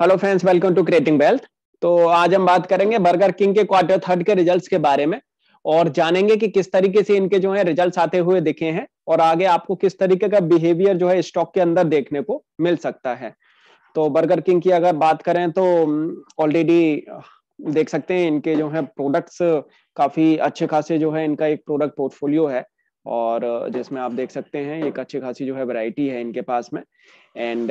hello friends welcome to creating wealth तो आज हम बात करेंगे बर्गर किंग के क्वार्टर थर्ड के रिजल्ट्स के बारे में और जानेंगे कि किस तरीके से इनके जो है रिजल्ट्स आते हुए दिखे हैं और आगे आपको किस तरीके का बिहेवियर जो है स्टॉक के अंदर देखने को मिल सकता है तो बर्गर किंग की अगर बात करें तो ऑलरेडी देख सकते हैं इनके जो है प्रोडक्ट्स काफी अच्छे खासे जो है इनका एक प्रोडक्ट पोर्टफोलियो है और जिसमें आप देख सकते हैं एक अच्छी खासी जो है वैरायटी है इनके पास में एंड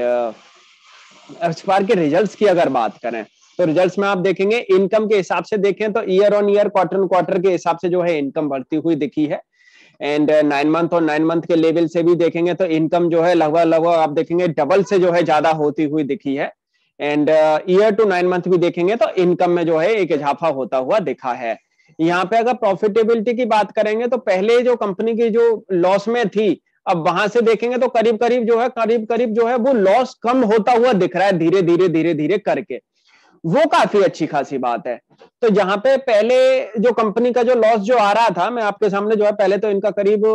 इस बार के रिजल्ट्स की अगर बात करें तो रिजल्ट्स में आप देखेंगे इनकम के हिसाब से देखें तो year on year quarter quarter के हिसाब से जो है इनकम बढ़ती हुई दिखी है एंड नाइन मंथ और नाइन मंथ के लेवल से भी देखेंगे तो इनकम जो है लगभग लगभग आप देखेंगे डबल से जो है ज्यादा होती हुई दिखी है and year to nine month भी देखेंगे तो इनकम में जो है एक इजाफा होता हुआ दिखा है यहाँ पे अगर प्रॉफिटेबिलिटी की बात करेंगे तो पहले जो कंपनी की जो लॉस में थी अब वहां से देखेंगे तो करीब करीब जो है करीब करीब जो है वो लॉस कम होता हुआ दिख रहा है धीरे धीरे धीरे धीरे करके वो काफी अच्छी खासी बात है तो जहां पे पहले जो कंपनी का जो लॉस जो आ रहा था मैं आपके सामने जो है पहले तो इनका करीब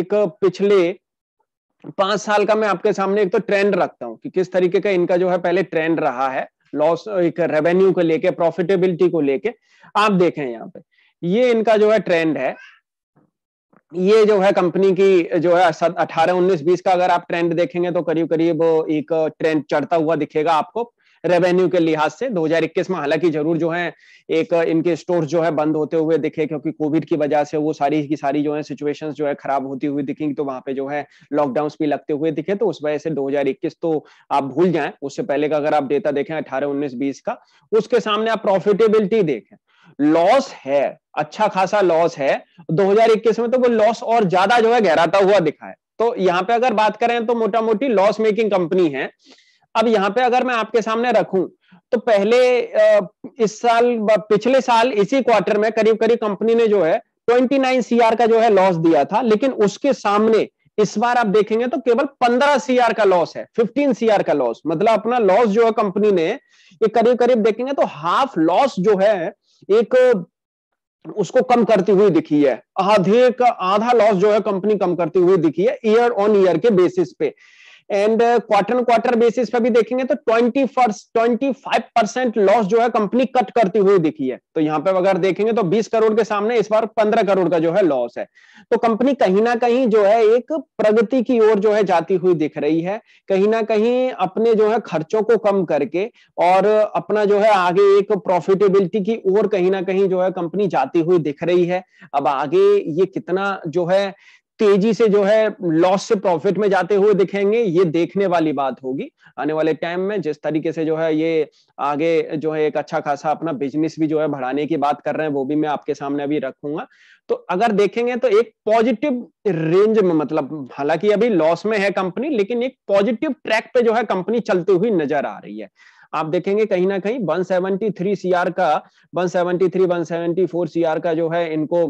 एक पिछले पांच साल का मैं आपके सामने एक तो ट्रेंड रखता हूँ कि किस तरीके का इनका जो है पहले ट्रेंड रहा है लॉस एक रेवेन्यू को लेके प्रॉफिटेबिलिटी को लेके आप देखें यहाँ पे ये इनका जो है ट्रेंड है ये जो है कंपनी की जो है अठारह उन्नीस बीस का अगर आप ट्रेंड देखेंगे तो करीब करीब एक ट्रेंड चढ़ता हुआ दिखेगा आपको रेवेन्यू के लिहाज से 2021 में हालांकि जरूर जो है एक इनके स्टोर जो है बंद होते हुए दिखे क्योंकि कोविड की वजह से वो सारी की सारी जो है सिचुएशंस जो है खराब होती हुई दिखेंगी तो वहां पे जो है लॉकडाउन भी लगते हुए दिखे तो उस वजह से 2021 तो आप भूल जाए उससे पहले का अगर आप डेटा देखें अठारह उन्नीस बीस का उसके सामने आप प्रॉफिटेबिलिटी देखें लॉस है अच्छा खासा लॉस है 2021 में तो वो लॉस और ज्यादा जो है गहराता हुआ दिखा है तो यहाँ पे अगर बात करें तो मोटा मोटी लॉस मेकिंग कंपनी है अब यहाँ पे अगर मैं आपके सामने रखूं तो पहले इस साल पिछले साल इसी क्वार्टर में करीब करीब कंपनी ने जो है 29 सीआर का जो है लॉस दिया था लेकिन उसके सामने इस बार आप देखेंगे तो केवल 15 सीआर का लॉस है 15 सीआर का लॉस मतलब अपना लॉस जो है कंपनी ने ये करीब करीब देखेंगे तो हाफ लॉस जो है एक उसको कम करती हुई दिखी है आधे का आधा लॉस जो है कंपनी कम करती हुई दिखी है ईयर ऑन ईयर के बेसिस पे एंड क्वार्टर क्वार्टर बेसिस पे भी देखेंगे तो twenty twenty five percent loss जो है कंपनी कट करती हुई दिखी है तो यहाँ पे अगर देखेंगे तो बीस करोड़ के सामने इस बार पंद्रह करोड़ का जो है लॉस है तो कंपनी कहीं ना कहीं जो है एक प्रगति की ओर जो है जाती हुई दिख रही है कहीं ना कहीं अपने जो है खर्चों को कम करके और अपना जो है आगे एक प्रॉफिटेबिलिटी की ओर कहीं ना कहीं जो है कंपनी जाती हुई दिख रही है अब आगे ये कितना जो है तेजी से जो है लॉस से प्रॉफिट में जाते हुए दिखेंगे ये देखने वाली बात होगी आने वाले टाइम में जिस तरीके से जो है ये आगे जो है एक अच्छा खासा अपना बिजनेस भी जो है बढ़ाने की बात कर रहे हैं वो भी मैं आपके सामने अभी रखूंगा तो अगर देखेंगे तो एक पॉजिटिव रेंज में मतलब हालांकि अभी लॉस में है कंपनी लेकिन एक पॉजिटिव ट्रैक पे जो है कंपनी चलती हुई नजर आ रही है आप देखेंगे कहीं ना कहीं 173 सीआर का 173 174 सीआर का जो है इनको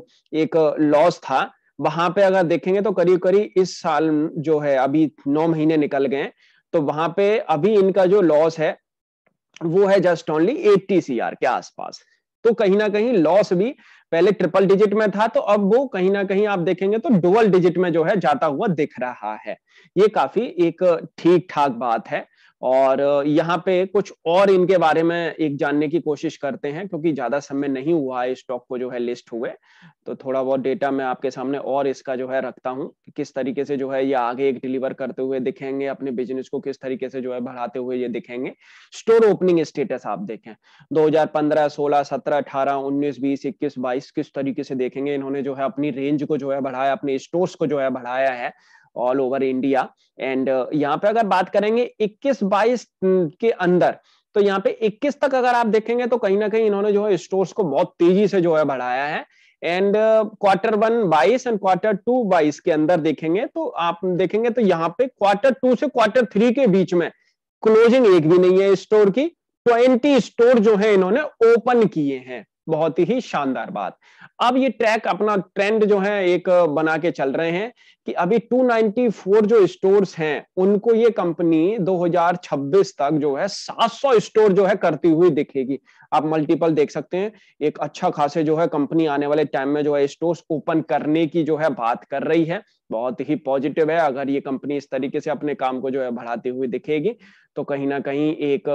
एक लॉस था वहां पे अगर देखेंगे तो करीब करीब इस साल जो है अभी नौ महीने निकल गए तो वहां पे अभी इनका जो लॉस है वो है जस्ट ओनली एट्टी सी के आसपास तो कहीं ना कहीं लॉस भी पहले ट्रिपल डिजिट में था तो अब वो कहीं ना कहीं आप देखेंगे तो डुअल डिजिट में जो है जाता हुआ दिख रहा है ये काफी एक ठीक ठाक बात है और यहाँ पे कुछ और इनके बारे में एक जानने की कोशिश करते हैं क्योंकि ज्यादा समय नहीं हुआ है स्टॉक को जो है लिस्ट हुए तो थोड़ा बहुत डेटा मैं आपके सामने और इसका जो है रखता हूँ कि किस तरीके से जो है ये आगे एक डिलीवर करते हुए दिखेंगे अपने बिजनेस को किस तरीके से जो है बढ़ाते हुए ये दिखेंगे स्टोर ओपनिंग स्टेटस आप देखें दो हजार पंद्रह सोलह सत्रह अठारह उन्नीस बीस इक्कीस बाईस किस तरीके से देखेंगे इन्होंने जो है अपनी रेंज को जो है बढ़ाया अपने स्टोर्स को जो है बढ़ाया है ऑल ओवर इंडिया एंड यहाँ पे अगर बात करेंगे 21 बाईस के अंदर तो यहाँ पे 21 तक अगर आप देखेंगे तो कहीं ना कहीं इन्होंने जो है स्टोर्स को बहुत तेजी से जो है बढ़ाया है एंड क्वार्टर वन बाईस एंड क्वार्टर टू बाईस के अंदर देखेंगे तो आप देखेंगे तो यहाँ पे क्वार्टर टू से क्वार्टर थ्री के बीच में क्लोजिंग एक भी नहीं है स्टोर की ट्वेंटी स्टोर जो है इन्होंने ओपन किए हैं बहुत ही शानदार बात अब ये ट्रैक अपना ट्रेंड जो है एक बना के चल रहे हैं कि अभी 294 जो स्टोर्स हैं उनको ये कंपनी 2026 तक जो है 700 स्टोर जो है करती हुई दिखेगी आप मल्टीपल देख सकते हैं एक अच्छा खासे जो है कंपनी आने वाले टाइम में जो है स्टोर्स ओपन करने की जो है बात कर रही है बहुत ही पॉजिटिव है अगर ये कंपनी इस तरीके से अपने काम को जो है बढ़ाती हुई दिखेगी तो कहीं ना कहीं एक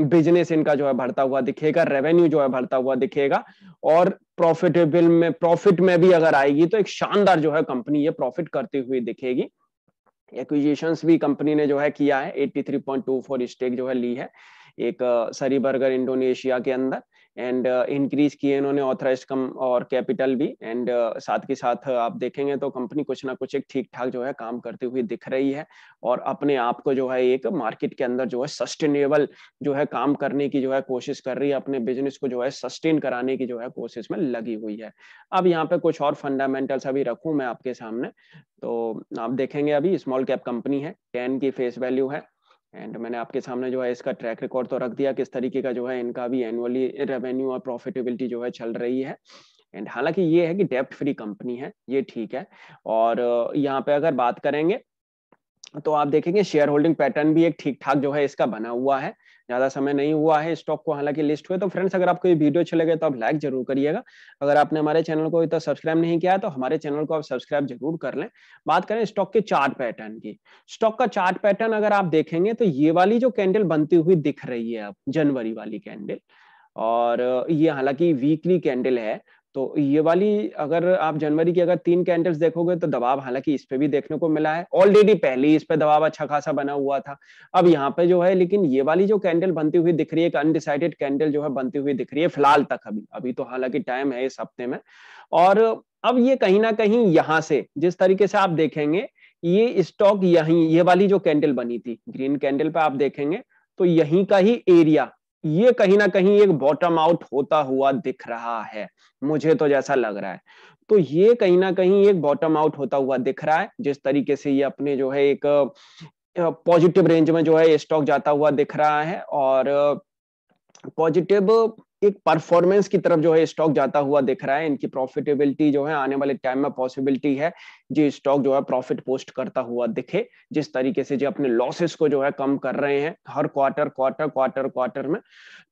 बिजनेस इनका जो है बढ़ता हुआ दिखेगा रेवेन्यू जो है बढ़ता हुआ दिखेगा और प्रॉफिटेबल में प्रॉफिट में भी अगर आएगी तो एक शानदार जो है कंपनी ये प्रॉफिट करती हुई दिखेगी एक्विजिशंस भी कंपनी ने जो है किया है 83.24 स्टेक जो है ली है एक सरी बर्गर इंडोनेशिया के अंदर एंड इंक्रीज uh, किए इन्होंने ऑथराइज कम और कैपिटल भी एंड uh, साथ के साथ आप देखेंगे तो कंपनी कुछ ना कुछ एक ठीक ठाक जो है काम करती हुई दिख रही है और अपने आप को जो है एक मार्केट के अंदर जो है सस्टेनेबल जो है काम करने की जो है कोशिश कर रही है अपने बिजनेस को जो है सस्टेन कराने की जो है कोशिश में लगी हुई है अब यहाँ पे कुछ और फंडामेंटल्स अभी रखू मैं आपके सामने तो आप देखेंगे अभी स्मॉल कैप कंपनी है टेन की फेस वैल्यू है एंड मैंने आपके सामने जो है इसका ट्रैक रिकॉर्ड तो रख दिया किस तरीके का जो है इनका भी एनुअली रेवेन्यू और प्रॉफिटेबिलिटी जो है चल रही है एंड हालांकि ये है कि डेप्ट फ्री कंपनी है ये ठीक है और यहाँ पे अगर बात करेंगे तो आप देखेंगे शेयर होल्डिंग पैटर्न भी एक ठीक ठाक जो है इसका बना हुआ है ज्यादा समय नहीं हुआ है स्टॉक को हालांकि लिस्ट हुए तो फ्रेंड्स अगर आपको ये वीडियो अच्छे लगे तो आप लाइक जरूर करिएगा अगर आपने हमारे चैनल को तो सब्सक्राइब नहीं किया है तो हमारे चैनल को आप सब्सक्राइब जरूर कर लें बात करें स्टॉक के चार्ट पैटर्न की स्टॉक का चार्ट पैटर्न अगर आप देखेंगे तो ये वाली जो कैंडल बनती हुई दिख रही है अब जनवरी वाली कैंडल और ये हालांकि वीकली कैंडल है तो ये वाली अगर आप जनवरी की अगर तीन कैंडल्स देखोगे तो दबाव हालांकि इस पे भी देखने को मिला है ऑलरेडी पहले ही इस पे दबाव अच्छा खासा बना हुआ था अब यहाँ पे जो है लेकिन ये वाली जो कैंडल बनती हुई दिख रही है एक अनडिसाइडेड कैंडल जो है बनती हुई दिख रही है फिलहाल तक अभी अभी तो हालांकि टाइम है इस हफ्ते में और अब ये कहीं ना कहीं यहाँ से जिस तरीके से आप देखेंगे ये स्टॉक यही ये वाली जो कैंडल बनी थी ग्रीन कैंडल पे आप देखेंगे तो यहीं का ही एरिया ये कहीं ना कहीं एक बॉटम आउट होता हुआ दिख रहा है मुझे तो जैसा लग रहा है तो ये कहीं ना कहीं एक बॉटम आउट होता हुआ दिख रहा है जिस तरीके से ये अपने जो है एक पॉजिटिव रेंज में जो है स्टॉक जाता हुआ दिख रहा है और पॉजिटिव एक परफॉर्मेंस की तरफ जो है स्टॉक जाता हुआ दिख रहा है इनकी प्रॉफिटेबिलिटी जो है आने वाले टाइम में पॉसिबिलिटी है जी स्टॉक जो है प्रॉफिट पोस्ट करता हुआ दिखे जिस तरीके से जी अपने लॉसेस को जो है कम कर रहे हैं हर क्वार्टर क्वार्टर क्वार्टर क्वार्टर में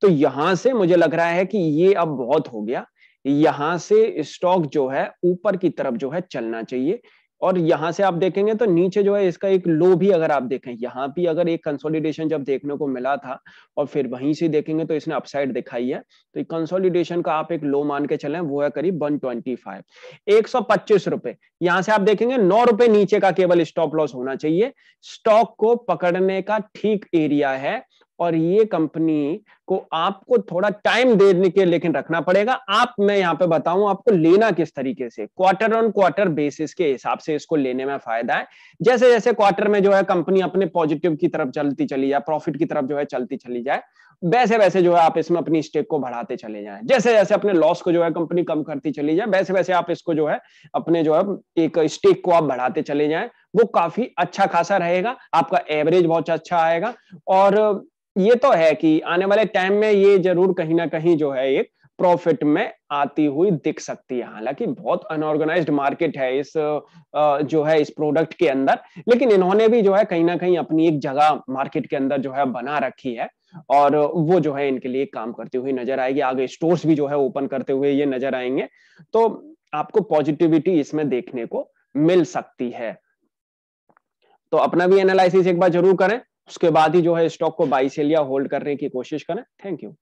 तो यहां से मुझे लग रहा है कि ये अब बहुत हो गया यहां से स्टॉक जो है ऊपर की तरफ जो है चलना चाहिए और यहां से आप देखेंगे तो नीचे जो है इसका एक लो भी अगर आप देखें यहाँ भी अगर एक कंसोलिडेशन जब देखने को मिला था और फिर वहीं से देखेंगे तो इसने अपसाइड दिखाई है तो कंसोलिडेशन का आप एक लो मान के चले वो है करीब वन ट्वेंटी फाइव एक सौ पच्चीस रुपए यहां से आप देखेंगे नौ रुपए नीचे का केवल स्टॉप लॉस होना चाहिए स्टॉक को पकड़ने का ठीक एरिया है और ये कंपनी को आपको थोड़ा टाइम देने के लेकिन रखना पड़ेगा आप मैं यहाँ पे बताऊं आपको लेना किस तरीके से क्वार्टर ऑन क्वार्टर बेसिस के हिसाब से इसको लेने में फायदा है जैसे जैसे क्वार्टर में जो है कंपनी अपने पॉजिटिव की तरफ चलती चली जाए प्रॉफिट की तरफ जो है चलती चली जाए वैसे वैसे जो है आप इसमें अपनी स्टेक को बढ़ाते चले जाए जैसे जैसे अपने लॉस को जो है कंपनी कम करती चली जाए वैसे वैसे आप इसको जो है अपने जो है एक स्टेक को आप बढ़ाते चले जाए वो काफी अच्छा खासा रहेगा आपका एवरेज बहुत अच्छा आएगा और ये तो है कि आने वाले टाइम में ये जरूर कहीं ना कहीं जो है एक प्रॉफिट में आती हुई दिख सकती है हालांकि बहुत अनऑर्गेनाइज्ड मार्केट है इस जो है इस प्रोडक्ट के अंदर लेकिन इन्होंने भी जो है कहीं ना कहीं अपनी एक जगह मार्केट के अंदर जो है बना रखी है और वो जो है इनके लिए काम करती हुई नजर आएगी आगे स्टोर्स भी जो है ओपन करते हुए ये नजर आएंगे तो आपको पॉजिटिविटी इसमें देखने को मिल सकती है तो अपना भी एनालिसिस एक बार जरूर करें उसके बाद ही जो है स्टॉक को बाई सेल या होल्ड करने की कोशिश करें थैंक यू